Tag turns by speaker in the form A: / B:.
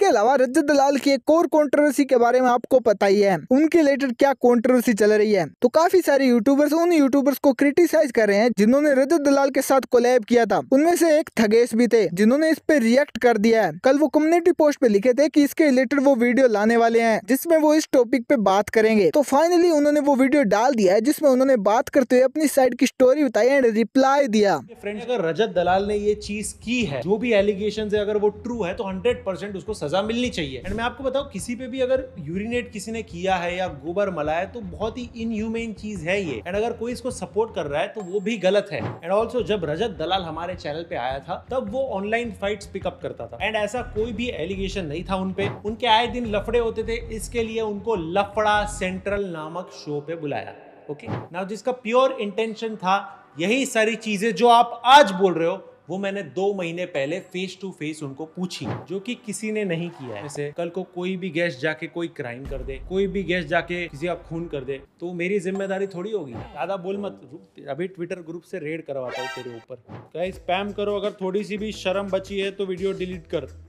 A: इसके अलावा रजत दलाल की एक और कॉन्ट्रोवर्सी के बारे में आपको पता ही है उनके रिलेटेड क्या कॉन्ट्रोवर्सी चल रही है तो काफी सारे यूट्यूबर्स उन यूट्यूबर्स को क्रिटिसाइज कर रहे हैं जिन्होंने रजत दलाल के साथ कोलैब किया था उनमें से एक थगेश भी थे जिन्होंने इस पे रिएक्ट कर दिया है कल वो कम्युनिटी पोस्ट पे लिखे थे कि इसके रिलेटेड वो वीडियो लाने वाले हैं जिसमें वो इस टॉपिक पे बात करेंगे तो फाइनली उन्होंने वो वीडियो डाल दिया है जिसमें उन्होंने बात करते हुए अपनी साइड की स्टोरी बताई एंड रिप्लाई दिया
B: फ्रेंड्स अगर रजत दलाल ने ये चीज की है जो भी एलिगेशन है अगर वो ट्रू है तो हंड्रेड उसको सज़ा मिलनी चाहिए एंड मैं आपको बताऊँ किसी पे भी अगर यूरिनेट किसी ने किया है या गोबर मला है तो बहुत ही इनह्यूमेन चीज़ है ये एंड अगर कोई इसको सपोर्ट कर रहा है तो वो भी गलत है एंड ऑल्सो जब रजत दलाल हमारे चैनल पे आया था तब वो ऑनलाइन फाइट पिकअप करता था एंड ऐसा कोई भी एलिगेशन नहीं था उनपे उनके आए दिन लफड़े होते थे इसके लिए उनको लफड़ा सेंट्रल नामक शो पे बुलाया ओके okay? ना जिसका प्योर इंटेंशन था यही सारी चीजें जो आप आज बोल रहे हो वो मैंने दो महीने पहले फेस टू फेस उनको पूछी जो कि किसी ने नहीं किया है जैसे कल को कोई भी गेस्ट जाके कोई क्राइम कर दे कोई भी गेस्ट जाके किसी का खून कर दे तो मेरी जिम्मेदारी थोड़ी होगी दादा बोल मत अभी ट्विटर ग्रुप से रेड करवाता हूँ तेरे ऊपर क्या स्पैम करो अगर थोड़ी सी भी शर्म बची है तो वीडियो डिलीट कर